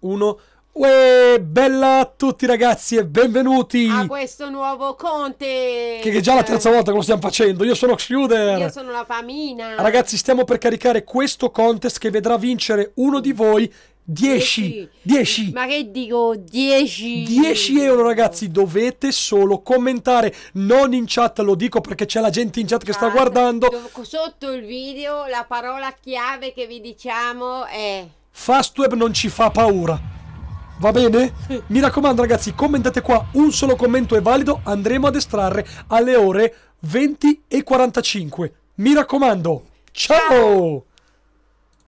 1. Uè, bella a tutti ragazzi e benvenuti a questo nuovo Conte. Che, è già la terza eh. volta che lo stiamo facendo. Io sono Xluder. Io sono la Famina. Ragazzi, stiamo per caricare questo contest che vedrà vincere uno di voi 10 10 ma che dico 10 10 euro ragazzi dovete solo commentare non in chat lo dico perché c'è la gente in chat che sta guardando sotto il video la parola chiave che vi diciamo è Fastweb non ci fa paura. Va bene? Mi raccomando ragazzi, commentate qua, un solo commento è valido, andremo ad estrarre alle ore 20 e 45. Mi raccomando, ciao! ciao.